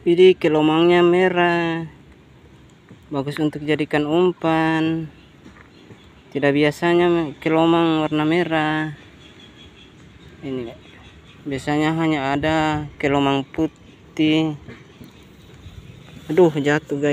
Jadi kelomangnya merah. Bagus untuk jadikan umpan. Tidak biasanya kelomang warna merah. Ini biasanya hanya ada kelomang putih. Aduh, jatuh guys.